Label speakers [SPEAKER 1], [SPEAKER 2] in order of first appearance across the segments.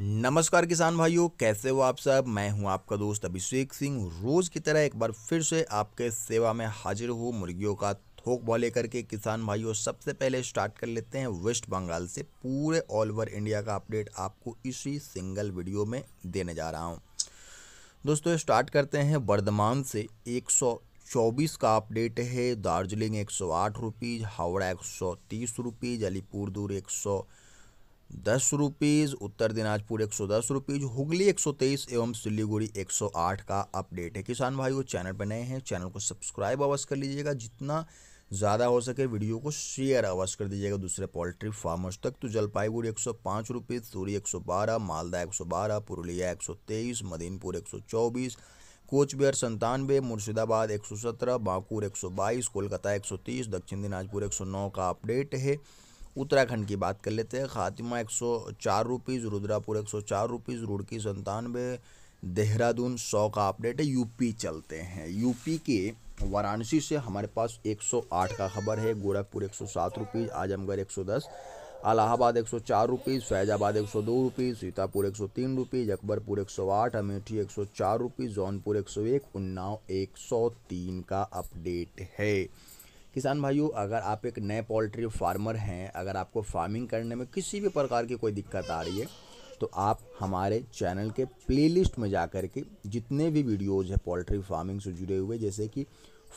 [SPEAKER 1] नमस्कार किसान भाइयों कैसे हो आप सब मैं हूं आपका दोस्त अभिषेक सिंह रोज की तरह एक बार फिर से आपके सेवा में हाजिर हूं मुर्गियों का थोक भाव लेकर के किसान भाइयों सबसे पहले स्टार्ट कर लेते हैं वेस्ट बंगाल से पूरे ऑल ओवर इंडिया का अपडेट आपको इसी सिंगल वीडियो में देने जा रहा हूँ दोस्तों स्टार्ट करते हैं वर्धमान से एक चौबीस का अपडेट है दार्जिलिंग एक सौ आठ रुपीज़ हावड़ा एक सौ तीस रुपीज़ अलीपुरदूर एक सौ दस रुपीज़ उत्तर दिनाजपुर एक सौ दस रुपीज़ हुगली एक सौ तेईस एवं सिलीगुड़ी एक सौ आठ का अपडेट है किसान भाइयों चैनल पर नए हैं चैनल को सब्सक्राइब अवश्य कर लीजिएगा जितना ज़्यादा हो सके वीडियो को शेयर अवश्य कर दीजिएगा दूसरे पोल्ट्री फार्मर्स तक तो जलपाईगुड़ी एक सौ पाँच रुपीज़ सूरी एक सौ बारह मालदा एक सौ बारह पुरुलिया एक सौ तेईस मदीनपुर एक सौ चौबीस कोचबिहार संतानवे मुर्शिदाबाद एक सौ सत्रह बांकुर एक सौ बाईस कोलकाता एक सौ तीस दक्षिण दिनाजपुर एक सौ नौ का अपडेट है उत्तराखंड की बात कर लेते हैं खातिमा एक सौ चार रुपीज़ रुद्रापुर एक सौ चार रुपीज़ रुड़की संतानवे देहरादून सौ का अपडेट है यूपी चलते हैं यूपी के वाराणसी से हमारे पास 108 का खबर है गोरखपुर एक सौ सात रुपीज़ आजमगढ़ एक सौ दस अलाहाबाद एक सौ चार रुपीज़ फैजाबाद एक सौ दो रुपीज़ सीतापुर एक सौ तीन रुपीज़ अकबरपुर एक सौ आठ अमेठी एक सौ चार रुपीज़ जौनपुर एक सौ एक उन्नाव एक सौ तीन का अपडेट है किसान भाइयों अगर आप एक नए पोल्ट्री फार्मर हैं अगर आपको फार्मिंग करने में किसी भी प्रकार की कोई दिक्कत आ रही है तो आप हमारे चैनल के प्लेलिस्ट में जा कर के जितने भी वीडियोज़ हैं पोल्ट्री फार्मिंग से जुड़े हुए जैसे कि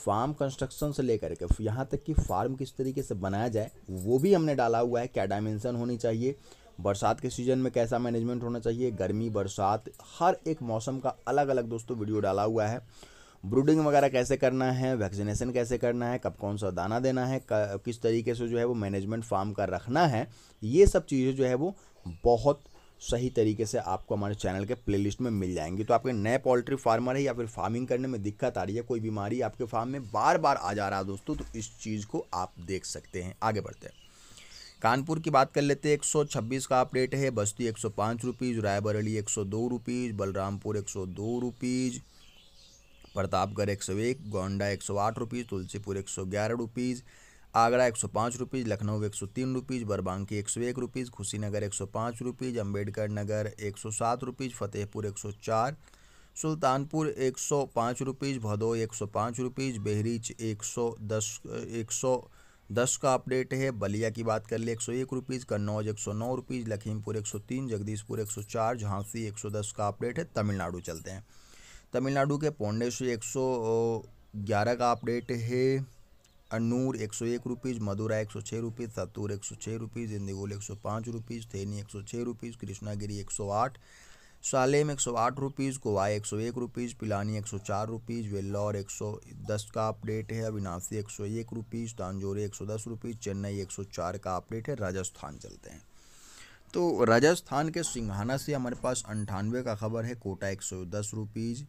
[SPEAKER 1] फार्म कंस्ट्रक्शन से लेकर के यहाँ तक कि फार्म किस तरीके से बनाया जाए वो भी हमने डाला हुआ है क्या डायमेंशन होनी चाहिए बरसात के सीज़न में कैसा मैनेजमेंट होना चाहिए गर्मी बरसात हर एक मौसम का अलग अलग दोस्तों वीडियो डाला हुआ है ब्रूडिंग वगैरह कैसे करना है वैक्सीनेशन कैसे करना है कब कौन सा दाना देना है किस तरीके से जो है वो मैनेजमेंट फार्म का रखना है ये सब चीज़ें जो है वो बहुत सही तरीके से आपको हमारे चैनल के प्लेलिस्ट में मिल जाएंगी तो आपके नए पोल्ट्री फार्मर है या फिर फार्मिंग करने में दिक्कत आ रही है कोई बीमारी आपके फार्म में बार बार आ जा रहा है दोस्तों तो इस चीज़ को आप देख सकते हैं आगे बढ़ते हैं कानपुर की बात कर लेते हैं छब्बीस का आप रेट है बस्ती एक सौ पाँच रुपीज़ रायबरेली एक सौ दो रुपीज़ बलरामपुर एक सौ दो रुपीज़ प्रतापगढ़ एक सौ एक गोंडा एक सौ आठ रुपीज़ तुलसीपुर एक सौ ग्यारह रुपीज़ आगरा एक सौ पाँच रुपीज़ लखनऊ एक सौ तीन रुपीज़ बरबांकी एक सौ एक रुपीज़ खुशीनगर एक सौ पाँच रुपीज़ अम्बेडकर नगर एक सौ सात रुपीज़ फतेहपुर एक सौ चार सुल्तानपुर एक सौ पाँच रुपीज़ भदोई एक सौ पाँच रुपीज़ बहरीच एक सौ दस एक सौ दस का अपडेट है बलिया की बात कर ले एक सौ एक रुपीज़ कन्नौज एक सौ नौ रुपीज़ लखीमपुर एक सौ तीन जगदीशपुर एक सौ चार झांसी एक सौ दस का अपडेट है तमिलनाडु चलते हैं तमिलनाडु के पौंडे से एक सौ ग्यारह का अपडेट है अनूर एक सौ एक रुपीज़ मदुरा एक सौ छः रुपीज़ सत्तूर एक सौ छः रुपीज़ इंदिगोल एक सौ पाँच रुपीज़ थेनी एक सौ छः रुपीज़ कृष्णागिरी एक सौ आठ सालेम एक सौ आठ रुपीज़ कोवाई एक सौ एक रुपीज़ पिलानी एक सौ चार रुपीज़ वेल्लौर एक सौ दस का अपडेट है अविनाशी एक सौ एक रुपीज़ तांजोरे एक सौ दस रुपीज़ चेन्नई एक सौ चार का अपडेट है राजस्थान चलते हैं तो राजस्थान के सिंघाना से हमारे पास अंठानवे का खबर है कोटा एक सौ दस रुपीज़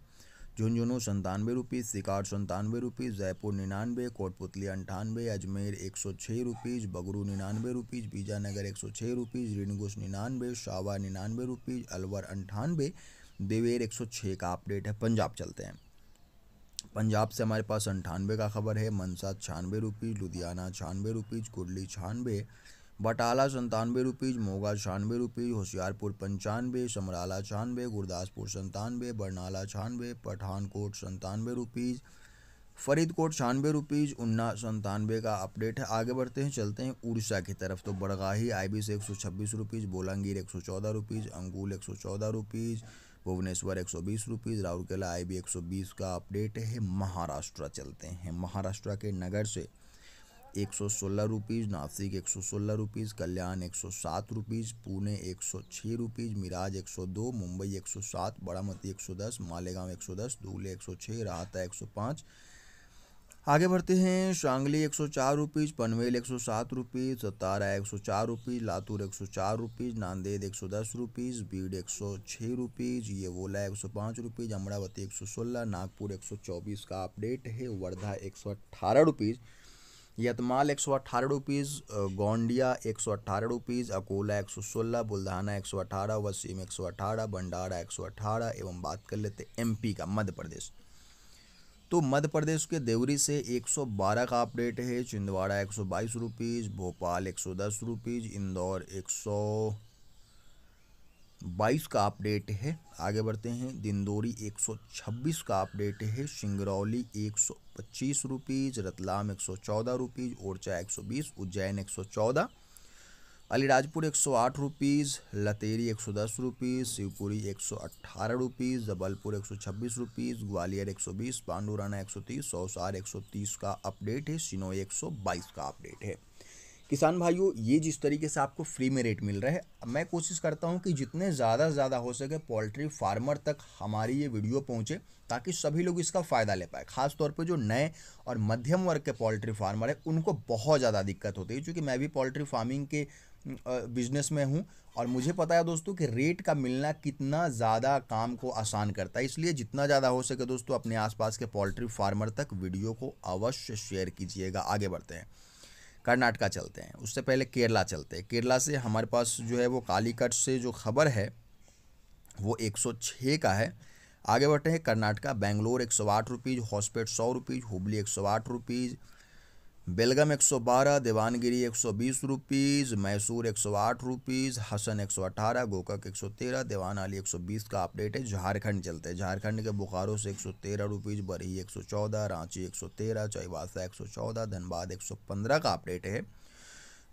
[SPEAKER 1] झुंझुनू संतानवे रुपीज़ सिकार संतानवे रुपीज़ जयपुर निन्यानवे कोटपुतली अंठानवे अजमेर एक सौ छः रुपीज़ बगरू निन्यानवे रुपीज़ बीजानगर एक सौ छः रुपीज़ रिनगुस निन्यानवे शावा निन्यानवे रुपीज़ अलवर अंठानवे देवेर एक सौ छः का अपडेट है पंजाब चलते हैं पंजाब से हमारे पास अंठानवे का खबर है मनसा छियानवे रुपीज़ लुधियाना छियानवे रुपीज़ कुर्ली छियानवे बटाला संतानवे रुपीज़ मोगा छियानवे रुपीज़ होशियारपुर पंचानवे समराला छानवे गुरदासपुर संतानवे बरनाला छानवे पठानकोट संतानवे रुपीज़ फरीदकोट छियानवे रुपीज़ उन्ना संतानवे का अपडेट है आगे बढ़ते हैं चलते हैं उड़ीसा की तरफ तो बड़गाही आई बी से एक सौ छब्बीस रुपीज़ बोलांगीर एक सौ चौदह रुपीज़ अंगूल एक सौ चौदह रुपीज़ भुवनेश्वर एक सौ बीस रुपीज़ राउरकेला आई बी एक सौ बीस का अपडेट है महाराष्ट्र चलते हैं महाराष्ट्र के नगर से एक सौ सोलह रुपीज़ नासिक एक सौ सोलह रुपीज़ कल्याण एक सौ सात रुपीज़ पुणे एक सौ छः रुपीज़ मिराज एक सौ दो मुंबई एक सौ सात बारामती एक सौ दस मालेगांव एक सौ दस धूले एक सौ छः राहता एक सौ पाँच आगे बढ़ते हैं शांगली एक सौ चार रुपीज़ पनवेल एक सौ सात रुपीज़ सतारा एक सौ चार रुपीज़ लातूर एक सौ चार रुपीज़ नांदेड़ एक सौ दस रुपीज़ बीड एक सौ छः रुपीज़ ये वोला एक सौ पाँच रुपीज़ अमरावती एक सौ सोलह नागपुर एक सौ चौबीस का अपडेट है वर्धा एक सौ अट्ठारह रुपीज़ यतमाल एक सौ अट्ठारह रुपीज़ गोंडिया एक सौ अट्ठारह रुपीज़ अकोला एक सौ सोलह बुल्धाना एक सौ अठारह वसीम एक सौ अठारह भंडारा एक सौ अठारह एवं बात कर लेते एम पी का मध्य प्रदेश तो मध्य प्रदेश के देवरी से 112 का अपडेट है छिंदवाड़ा एक सौ बाईस रुपीज़ भोपाल एक सौ दस रुपीज़ इंदौर एक सौ बाईस का अपडेट है आगे बढ़ते हैं दिंदोरी एक सौ छब्बीस का अपडेट है सिंगरौली एक सौ पच्चीस रुपीज़ रतलाम एक सौ चौदह रुपीज़ ओरचा एक सौ बीस उज्जैन एक सौ चौदह अलीराजपुर एक सौ आठ रुपीज़ लतेरी एक सौ दस रुपीज़ शिवपुरी एक सौ अट्ठारह रुपीज़ जबलपुर एक सौ छब्बीस रुपीज़ ग्वालियर एक सौ बीस पांडुराना एक सौ तीस सौसार एक सौ तीस का अपडेट है सिनोई एक सौ बाईस का अपडेट है किसान भाइयों ये जिस तरीके से आपको फ्री में रेट मिल रहा है मैं कोशिश करता हूँ कि जितने ज़्यादा से ज़्यादा हो सके पोल्ट्री फार्मर तक हमारी ये वीडियो पहुँचे ताकि सभी लोग इसका फ़ायदा ले पाए खास तौर पे जो नए और मध्यम वर्ग के पोल्ट्री फार्मर हैं उनको बहुत ज़्यादा दिक्कत होती है क्योंकि मैं भी पोल्ट्री फार्मिंग के बिजनेस में हूँ और मुझे पता है दोस्तों कि रेट का मिलना कितना ज़्यादा काम को आसान करता है इसलिए जितना ज़्यादा हो सके दोस्तों अपने आसपास के पोल्ट्री फार्मर तक वीडियो को अवश्य शेयर कीजिएगा आगे बढ़ते हैं कर्नाटका चलते हैं उससे पहले केरला चलते हैं केरला से हमारे पास जो है वो कालीकट से जो खबर है वो 106 का है आगे बढ़ते हैं कर्नाटका बेंगलोर एक सौ आठ रुपीज़ हॉस्पेट सौ रुपीज़ हुबली एक सौ आठ rupees Belgaum 112, Davangere 120 rupees, Mysore 108 rupees, Hassan 118, Gokak 113, सौ 120 का अपडेट है झारखंड चलते हैं झारखंड के बुखारों से 113 रुपीस, बरही 114, रांची 113, सौ चौदह धनबाद 115 का अपडेट है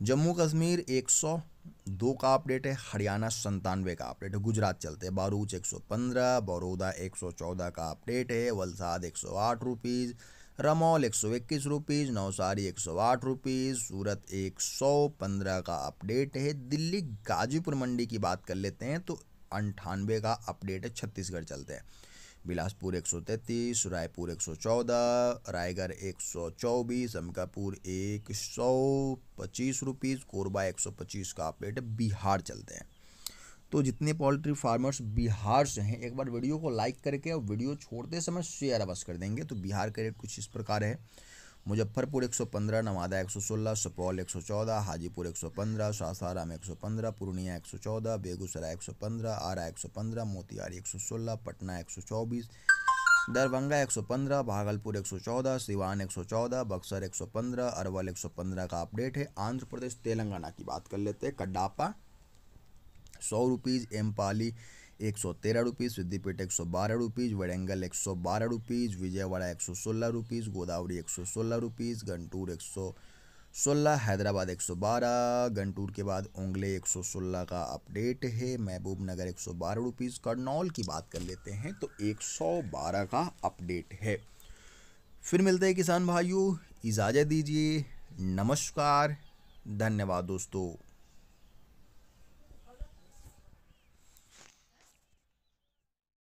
[SPEAKER 1] जम्मू कश्मीर 102 का अपडेट है हरियाणा संतानवे का अपडेट है गुजरात चलते हैं बारूच 115, बड़ौदा चौदह का अपडेट है वलसाद आठ रुपीज़ रमौल एक सौ इक्कीस रुपीज़ नवसारी एक सौ आठ रुपीज़ सूरत एक सौ पंद्रह का अपडेट है दिल्ली गाजीपुर मंडी की बात कर लेते हैं तो अंठानवे का अपडेट है छत्तीसगढ़ चलते हैं बिलासपुर एक सौ तैंतीस रायपुर एक सौ चौदह रायगढ़ एक सौ चौबीस अमकापुर एक सौ पच्चीस रुपीज़ कोरबा एक सौ पच्चीस का अपडेट है बिहार चलते हैं तो जितने पोल्ट्री फार्मर्स बिहार से हैं एक बार वीडियो को लाइक करके और वीडियो छोड़ते समय शेयर अवश्य कर देंगे तो बिहार के रेट कुछ इस प्रकार है मुजफ्फरपुर 115, नवादा 116, सुपौल 114, हाजीपुर 115, सासाराम 115, पूर्णिया 114, बेगूसराय 115, आरा 115, मोतिहारी 116, पटना 124, दरभंगा 115, भागलपुर 114, सिवान 114, बक्सर 115, अरवल 115 का अपडेट है आंध्र प्रदेश तेलंगाना की बात कर लेते हैं कड्डापा सौ रुपीज़ पाली एक सौ तेरह रुपीज़ सिद्धिपेट एक सौ बारह रुपीज़ वड़ेंगल एक सौ बारह रुपीज़ विजयवाड़ा एक सौ सोलह रुपीज़ गोदावरी एक सौ सोलह रुपीज़ गंटूर एक सौ सोलह हैदराबाद एक सौ बारह गंटूर के बाद ओंगले एक सौ सोलह का अपडेट है महबूब नगर एक सौ बारह रुपीज़ करनौल की बात कर लेते हैं तो एक सौ बारह का अपडेट है फिर मिलते हैं किसान भाइयों इजाज़त दीजिए नमस्कार धन्यवाद दोस्तों